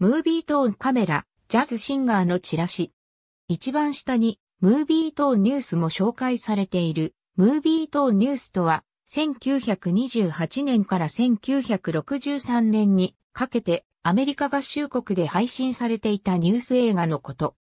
ムービートーンカメラ、ジャズシンガーのチラシ。一番下に、ムービートーンニュースも紹介されている。ムービートーンニュースとは、1928年から1963年にかけてアメリカ合衆国で配信されていたニュース映画のこと。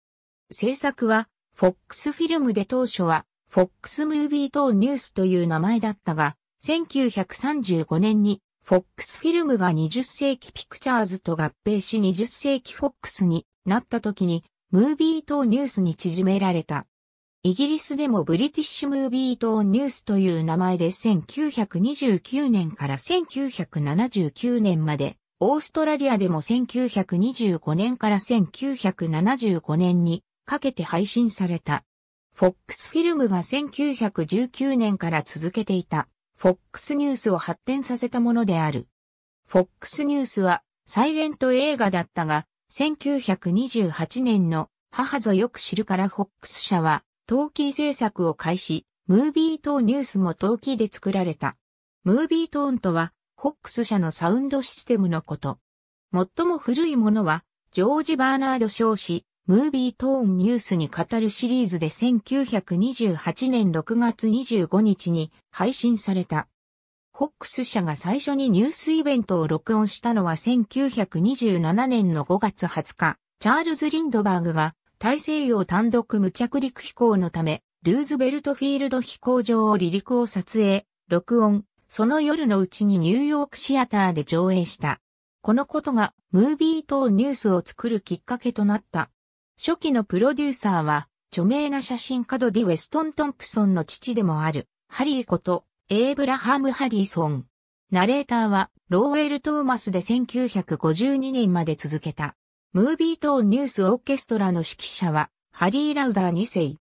制作は、フォックスフィルムで当初は、フォックスムービートーンニュースという名前だったが、1935年にフォックスフィルムが20世紀ピクチャーズと合併し20世紀フォックスになった時に、ムービー等ニュースに縮められた。イギリスでもブリティッシュムービー等ニュースという名前で1929年から1979年まで、オーストラリアでも1925年から1975年にかけて配信された。フォックスフィルムが1919年から続けていた。FOX ニュースを発展させたものである。FOX ニュースは、サイレント映画だったが、1928年の母ぞよく知るから FOX 社は、陶器制作を開始、ムービートーニュースも陶器で作られた。ムービートーンとは、FOX 社のサウンドシステムのこと。最も古いものは、ジョージ・バーナード・少子、ムービートーンニュースに語るシリーズで1928年6月25日に配信された。FOX 社が最初にニュースイベントを録音したのは1927年の5月20日、チャールズ・リンドバーグが大西洋単独無着陸飛行のため、ルーズベルトフィールド飛行場を離陸を撮影、録音、その夜のうちにニューヨークシアターで上映した。このことがムービートーンニュースを作るきっかけとなった。初期のプロデューサーは、著名な写真家ドディ・ウェストン・トンプソンの父でもある、ハリーこと、エイブラハム・ハリーソン。ナレーターは、ローエル・トーマスで1952年まで続けた。ムービートーン・ニュース・オーケストラの指揮者は、ハリー・ラウダー2世。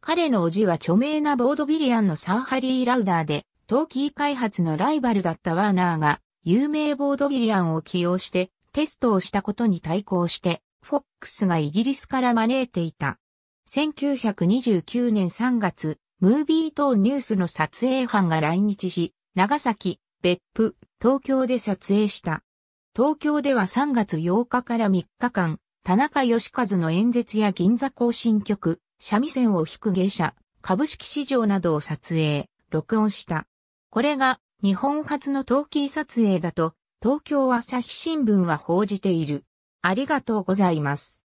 彼の叔父は著名なボードビリアンのサー・ハリー・ラウダーで、陶器開発のライバルだったワーナーが、有名ボードビリアンを起用して、テストをしたことに対抗して、フォックスがイギリスから招いていた。1929年3月、ムービー等ニュースの撮影班が来日し、長崎、別府、東京で撮影した。東京では3月8日から3日間、田中義和の演説や銀座行進曲、三味線を弾く芸者、株式市場などを撮影、録音した。これが日本初の冬季撮影だと、東京朝日新聞は報じている。ありがとうございます。